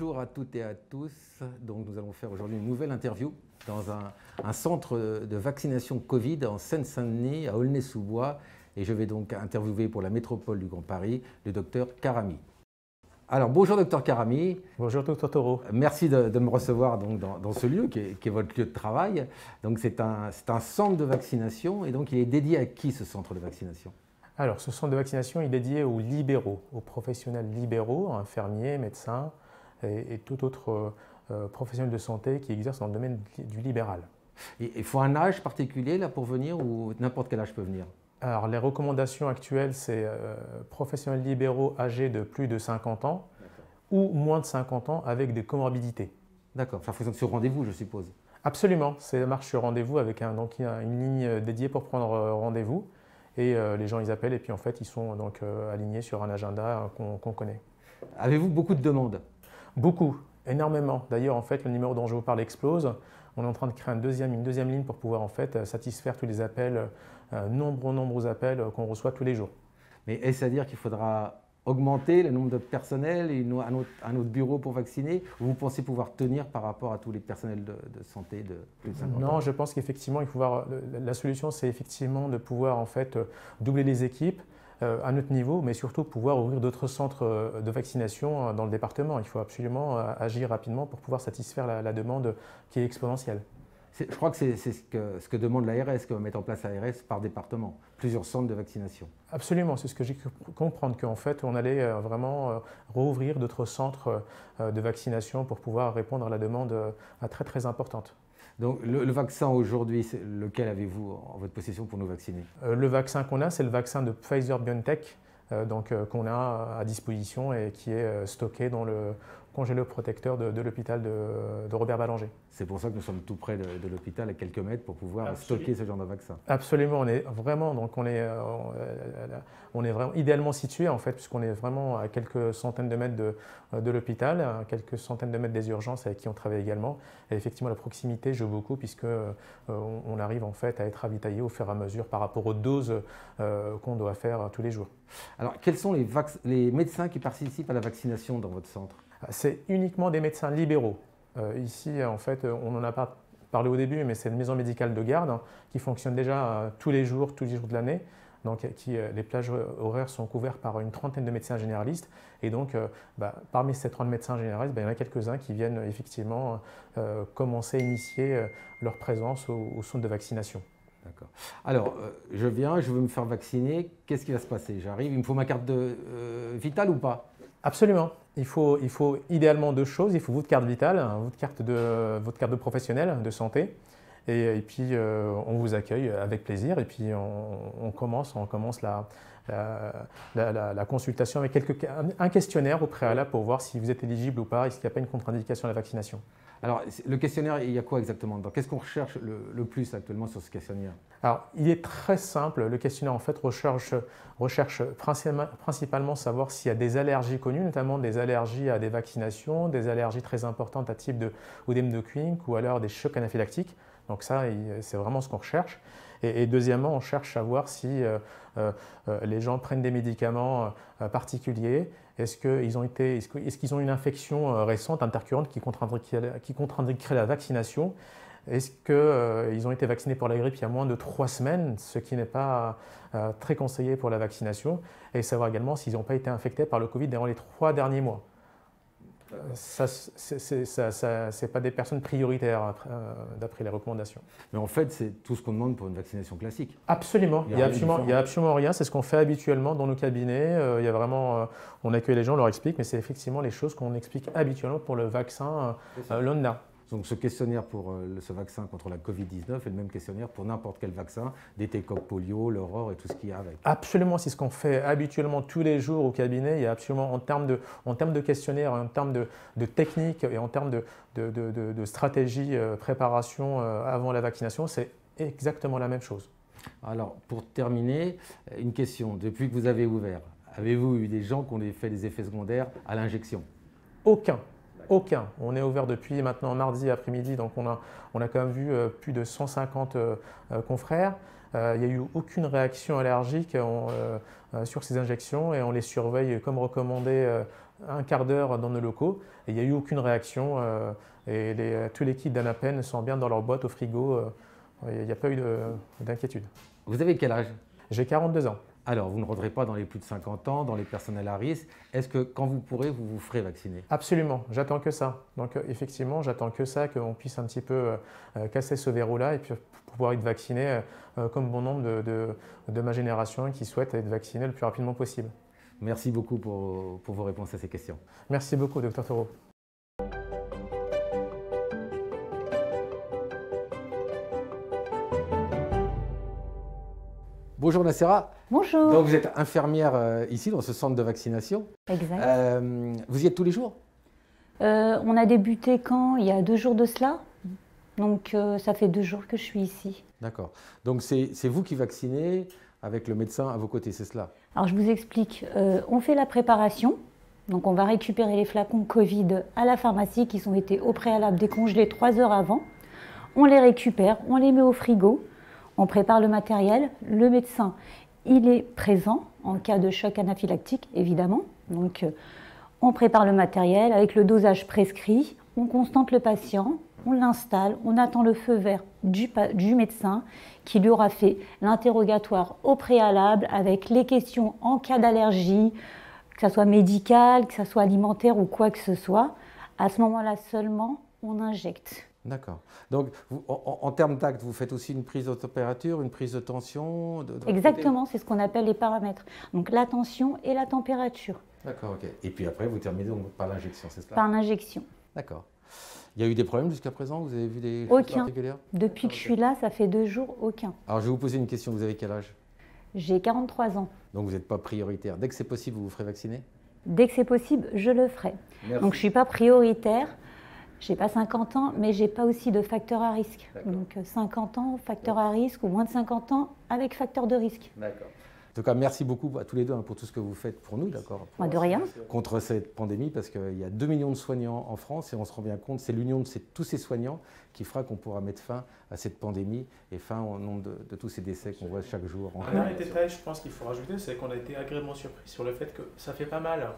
Bonjour à toutes et à tous. Donc, nous allons faire aujourd'hui une nouvelle interview dans un, centre de vaccination Covid en Seine-Saint-Denis, à Aulnay-sous-Bois. Et je vais donc interviewer pour la métropole du Grand Paris le docteur Karami. Alors, bonjour docteur Karami. Bonjour docteur Toro. Merci de, me recevoir donc, dans, ce lieu qui est, votre lieu de travail. Donc, c'est un, centre de vaccination. Et donc, il est dédié à qui ce centre de vaccination alors, ce centre de vaccination est dédié aux libéraux, aux professionnels libéraux, infirmiers, médecins, et, tout autre euh, euh, professionnel de santé qui exerce dans le domaine du libéral. Il faut un âge particulier là pour venir ou n'importe quel âge peut venir Alors les recommandations actuelles, c'est euh, professionnels libéraux âgés de plus de 50 ans ou moins de 50 ans avec des comorbidités. D'accord, ça fonctionne sur rendez-vous je suppose Absolument, c'est marche sur rendez-vous avec donc, une ligne dédiée pour prendre rendez-vous et les gens ils appellent et puis en fait ils sont donc alignés sur un agenda qu'on connaît. Avez-vous beaucoup de demandes Beaucoup, énormément. D'ailleurs, en fait, le numéro dont je vous parle explose. On est en train de créer une deuxième, une deuxième ligne pour pouvoir en fait euh, satisfaire tous les appels, euh, nombreux, nombreux appels euh, qu'on reçoit tous les jours. Mais est-ce à dire qu'il faudra augmenter le nombre de personnel et un autre, bureau pour vacciner Vous pensez pouvoir tenir par rapport à tous les personnels de, santé de de Non, je pense qu'effectivement, la solution, c'est effectivement de pouvoir en fait doubler les équipes à euh, notre niveau, mais surtout pouvoir ouvrir d'autres centres euh, de vaccination euh, dans le département. Il faut absolument agir rapidement pour pouvoir satisfaire la, la demande qui est exponentielle. Je crois que c'est ce que, demande l'ARS, que va mettre en place l'ARS par département, plusieurs centres de vaccination. Absolument, c'est ce que j'ai compris. comprendre, qu'en fait, on allait euh, vraiment euh, rouvrir d'autres centres euh, de vaccination pour pouvoir répondre à la demande à très très importante. Donc le, vaccin aujourd'hui, lequel avez-vous en votre possession pour nous vacciner Le vaccin qu'on a, c'est le vaccin de Pfizer BioNTech. donc qu'on a à disposition et qui est stocké dans le, protecteur de, l'hôpital de, Robert Ballanger. C'est pour ça que nous sommes tout près de, l'hôpital, à quelques mètres, pour pouvoir stocker ce genre de vaccin. Absolument, on est vraiment, donc on est, euh, euh, euh, on, est vraiment idéalement situé en fait, puisqu'on est vraiment à quelques centaines de mètres de, l'hôpital, à quelques centaines de mètres des urgences avec qui on travaille également. Et effectivement, la proximité joue beaucoup puisque on, arrive en fait à être ravitaillé au fur et à mesure par rapport aux doses qu'on doit faire tous les jours. Alors, quels sont les, les médecins qui participent à la vaccination dans votre centre c'est uniquement des médecins libéraux. Euh, ici, euh, en fait, euh, on n'en a pas parlé au début, mais c'est une maison médicale de garde hein, qui fonctionne déjà tous les jours, tous les jours de l'année. Donc, les plages horaires sont couvertes par une trentaine de médecins généralistes. Et donc, bah, parmi ces 30 médecins généralistes, bah, il y en a quelques-uns qui viennent effectivement commencer à initier leur présence au, centre de vaccination. D'accord. Alors, je viens, je veux me faire vacciner. Qu'est-ce qui va se passer J'arrive, il me faut ma carte de, vitale ou pas Absolument. Il faut, idéalement deux choses. Il faut votre carte vitale, hein, votre carte de, votre carte de professionnel de santé. Et, puis, euh, on vous accueille avec plaisir. Et puis, on, commence, on commence la, consultation avec un questionnaire au préalable pour voir si vous êtes éligible ou pas et s'il n'y a pas une contre-indication à la vaccination. Alors, le questionnaire, il y a quoi exactement Qu'est-ce qu'on recherche le, plus actuellement sur ce questionnaire Alors, il est très simple. Le questionnaire, en fait, recherche, principalement savoir s'il y a des allergies connues, notamment des allergies à des vaccinations, des allergies très importantes à type de de Quink ou alors des chocs anaphylactiques. Donc ça, c'est vraiment ce qu'on recherche. Et, deuxièmement, on cherche à voir si euh, euh, euh, les gens prennent des médicaments particuliers. Est-ce qu'ils ont, une infection récente, intercurrente, qui contre la vaccination est-ce qu'ils ont été vaccinés pour la grippe il y a moins de trois semaines, ce qui n'est pas très conseillé pour la vaccination Et savoir également s'ils n'ont pas été infectés par le Covid durant les trois derniers mois ça, c'est pas des personnes prioritaires euh, d'après les recommandations. Mais en fait, c'est tout ce qu'on demande pour une vaccination classique. Absolument. Il n'y a, absolument rien. C'est ce qu'on fait habituellement dans nos cabinets. Euh, il y a vraiment, euh, on accueille les gens, on leur explique, mais c'est effectivement les choses qu'on explique habituellement pour le vaccin Londa. Donc ce questionnaire pour euh, ce vaccin contre la Covid-19 est le même questionnaire pour n'importe quel vaccin, des cop polio, l'aurore et tout ce qu'il y a avec. Absolument, c'est ce qu'on fait habituellement tous les jours au cabinet. Il y a absolument en termes de, en termes de questionnaire, en termes de, de technique et en termes de, de, de, stratégie, euh, préparation euh, avant la vaccination, c'est exactement la même chose. Alors pour terminer, une question. Depuis que vous avez ouvert, avez-vous eu des gens qui ont fait des effets secondaires à l'injection Aucun aucun. On est ouvert depuis maintenant mardi après-midi, donc on a, on a quand même vu euh, plus de 150 euh, euh, confrères. Il n'y a eu aucune réaction allergique sur ces injections et on les surveille comme recommandé un quart d'heure dans nos locaux il n'y a eu aucune réaction et les, tous les kits d'Anapen sont bien dans leur boîte au frigo. Il n'y a pas eu d'inquiétude. Vous avez quel âge J'ai 42 ans. Alors, vous ne rentrez pas dans les plus de 50 ans, dans les personnels à risque. Est-ce que quand vous pourrez, vous vous ferez vacciner Absolument, j'attends que ça. Donc, euh, effectivement, j'attends que ça, qu'on puisse un petit peu euh, euh, casser ce verrou-là et puis pouvoir être vacciné comme bon nombre de, ma génération qui souhaitent être vacciné le plus rapidement possible. Merci beaucoup pour, vos réponses à ces questions. Merci beaucoup, docteur Thoreau. Bonjour Nassera, Bonjour. Donc vous êtes infirmière euh, ici dans ce centre de vaccination. Exact. Euh, vous y êtes tous les jours euh, On a débuté quand Il y a deux jours de cela. Donc ça fait deux jours que je suis ici. D'accord. Donc c'est vous qui vaccinez avec le médecin à vos côtés, c'est cela Alors je vous explique. on fait la préparation. Donc on va récupérer les flacons Covid à la pharmacie qui sont été au préalable décongelés trois heures avant. On les récupère, on les met au frigo on prépare le matériel, le médecin il est présent en cas de choc anaphylactique, évidemment. Donc, euh, on prépare le matériel avec le dosage prescrit, on constante le patient, on l'installe, on attend le feu vert du, médecin qui lui aura fait l'interrogatoire au préalable avec les questions en cas d'allergie, que ce soit médical, que ce soit alimentaire ou quoi que ce soit. À ce moment-là seulement, on injecte. D'accord. Donc, en, termes d'actes, vous faites aussi une prise de température, une prise de tension Exactement, c'est ce qu'on appelle les paramètres. Donc, la tension et la température. D'accord, ok. Et puis après, vous terminez par l'injection, c'est cela Par l'injection. D'accord. Il y a eu des problèmes jusqu'à présent Vous avez vu des choses aucun. Depuis que ah, je suis là, ça fait deux jours, aucun. Alors, je vais vous poser une question. Vous avez quel âge J'ai 43 ans. Donc, vous n'êtes pas prioritaire. Dès que c'est possible, vous vous ferez vacciner Dès que c'est possible, je le ferai. Donc, je ne suis pas prioritaire j'ai pas 50 ans, mais j'ai pas aussi de facteur à risque. Donc 50 euh, ans, facteur à risque, ou moins de 50 ans avec facteur de risque. D'accord. En tout cas, merci beaucoup à tous les deux hein, pour tout ce que vous faites pour nous, d'accord De rien. Contre cette pandémie, parce qu'il y a 2 millions de soignants en France et on se rend bien compte, c'est l'union de tous ces soignants qui fera qu'on pourra mettre fin à cette pandémie et fin au nombre de, tous ces décès qu'on voit chaque jour. un dernier détail, je pense qu'il faut rajouter, c'est qu'on a été agréablement surpris sur le fait que ça fait pas mal. Hein.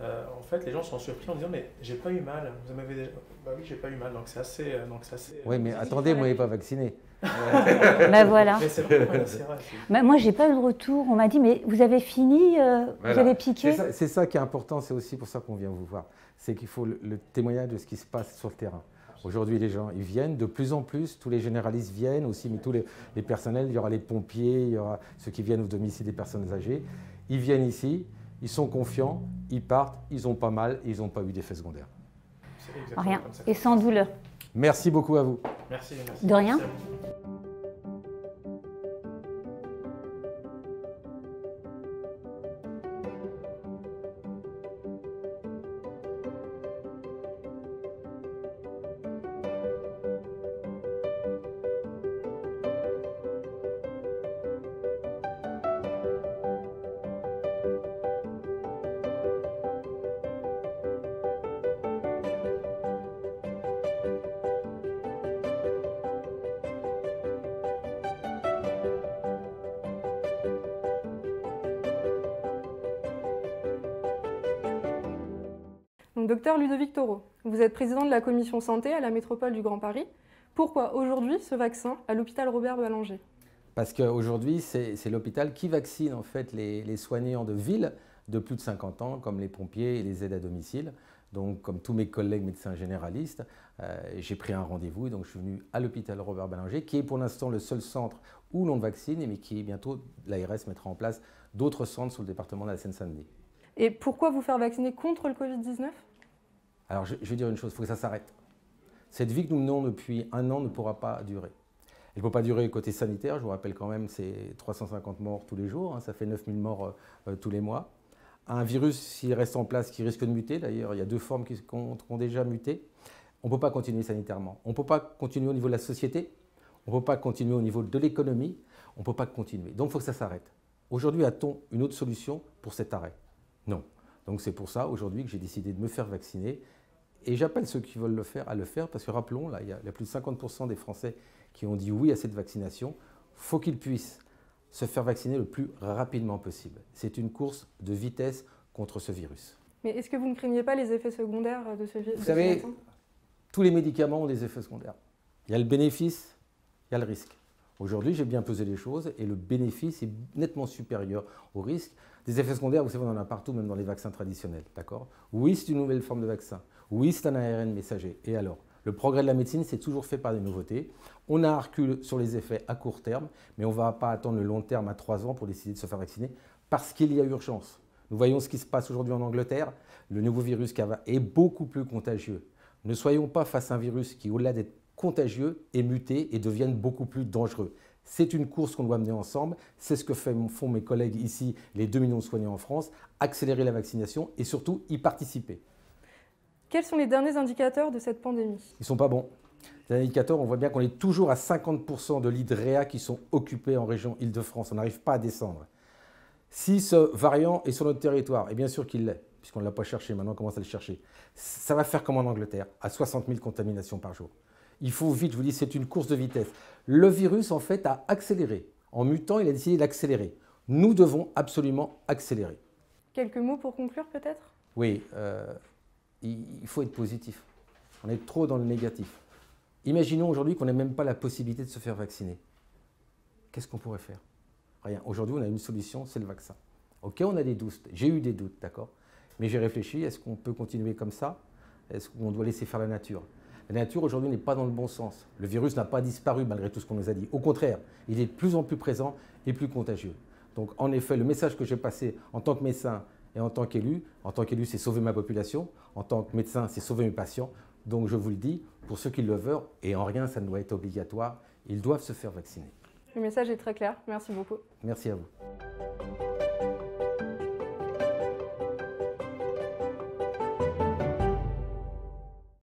Euh, en fait, les gens sont surpris en disant Mais j'ai pas eu mal. Vous m'avez Bah oui, j'ai pas eu mal, donc c'est assez, euh, euh, Oui, mais attendez, moi, il pas vacciné. ben voilà. Mais bah, moi, j'ai pas eu de retour. On m'a dit Mais vous avez fini Vous avez piqué C'est ça, qui est important. C'est aussi pour ça qu'on vient vous voir. C'est qu'il faut le, témoignage de ce qui se passe sur le terrain. Aujourd'hui, les gens, ils viennent de plus en plus. Tous les généralistes viennent aussi, mais tous les, les personnels, il y aura les pompiers, il y aura ceux qui viennent au domicile des personnes âgées. Ils viennent ici ils sont confiants, ils partent, ils ont pas mal et ils n'ont pas eu d'effet secondaire. Rien, et sans douleur. Merci beaucoup à vous. Merci. merci. De rien. docteur Ludovic Toro, vous êtes président de la commission santé à la métropole du Grand Paris. Pourquoi aujourd'hui ce vaccin à l'hôpital Robert Ballanger Parce qu'aujourd'hui, c'est l'hôpital qui vaccine en fait les, soignants de ville de plus de 50 ans, comme les pompiers et les aides à domicile. Donc, comme tous mes collègues médecins généralistes, euh, j'ai pris un rendez-vous et donc je suis venu à l'hôpital Robert Ballanger, qui est pour l'instant le seul centre où l'on vaccine, mais qui bientôt, l'ARS mettra en place d'autres centres sur le département de la Seine-Saint-Denis. Et pourquoi vous faire vacciner contre le Covid-19 alors je, vais dire une chose, il faut que ça s'arrête. Cette vie que nous menons depuis un an ne pourra pas durer. Elle ne peut pas durer côté sanitaire, je vous rappelle quand même, c'est 350 morts tous les jours, hein, ça fait 9000 morts euh, tous les mois. Un virus, s'il reste en place, qui risque de muter, d'ailleurs, il y a deux formes qui ont, déjà muté, on ne peut pas continuer sanitairement. On ne peut pas continuer au niveau de la société, on ne peut pas continuer au niveau de l'économie, on ne peut pas continuer. Donc il faut que ça s'arrête. Aujourd'hui, a-t-on une autre solution pour cet arrêt Non. Donc c'est pour ça, aujourd'hui, que j'ai décidé de me faire vacciner et j'appelle ceux qui veulent le faire à le faire, parce que rappelons, là, il y a, plus de 50% des Français qui ont dit oui à cette vaccination. faut qu'ils puissent se faire vacciner le plus rapidement possible. C'est une course de vitesse contre ce virus. Mais est-ce que vous ne craignez pas les effets secondaires de ce virus Vous savez, tous les médicaments ont des effets secondaires. Il y a le bénéfice, il y a le risque. Aujourd'hui, j'ai bien pesé les choses et le bénéfice est nettement supérieur au risque. Des effets secondaires, vous savez, on en a partout, même dans les vaccins traditionnels. D'accord Oui, c'est une nouvelle forme de vaccin. Oui, c'est un ARN messager. Et alors Le progrès de la médecine, c'est toujours fait par des nouveautés. On a un sur les effets à court terme, mais on ne va pas attendre le long terme à trois ans pour décider de se faire vacciner parce qu'il y a urgence. Nous voyons ce qui se passe aujourd'hui en Angleterre. Le nouveau virus est beaucoup plus contagieux. Ne soyons pas face à un virus qui, au-delà d'être contagieux, est muté et devient beaucoup plus dangereux. C'est une course qu'on doit mener ensemble. C'est ce que font mes collègues ici, les 2 millions de soignants en France, accélérer la vaccination et surtout y participer. Quels sont les derniers indicateurs de cette pandémie Ils ne sont pas bons. Les indicateurs, on voit bien qu'on est toujours à 50% de lits e qui sont occupés en région Île-de-France. On n'arrive pas à descendre. Si ce variant est sur notre territoire, et bien sûr qu'il l'est, puisqu'on ne l'a pas cherché, maintenant on commence à le chercher, ça va faire comme en Angleterre, à 60 000 contaminations par jour. Il faut vite, je vous dis, c'est une course de vitesse. Le virus, en fait, a accéléré. En mutant, il a décidé d'accélérer. Nous devons absolument accélérer. Quelques mots pour conclure, peut-être Oui, euh, il faut être positif. On est trop dans le négatif. Imaginons aujourd'hui qu'on n'ait même pas la possibilité de se faire vacciner. Qu'est-ce qu'on pourrait faire Rien. Aujourd'hui, on a une solution, c'est le vaccin. Ok, on a des doutes. J'ai eu des doutes, d'accord Mais j'ai réfléchi, est-ce qu'on peut continuer comme ça Est-ce qu'on doit laisser faire la nature La nature, aujourd'hui, n'est pas dans le bon sens. Le virus n'a pas disparu malgré tout ce qu'on nous a dit. Au contraire, il est de plus en plus présent et plus contagieux. Donc, en effet, le message que j'ai passé en tant que médecin, et en tant qu'élu, en tant qu'élu, c'est sauver ma population. En tant que médecin, c'est sauver mes patients. Donc je vous le dis, pour ceux qui le veulent, et en rien ça ne doit être obligatoire, ils doivent se faire vacciner. Le message est très clair. Merci beaucoup. Merci à vous.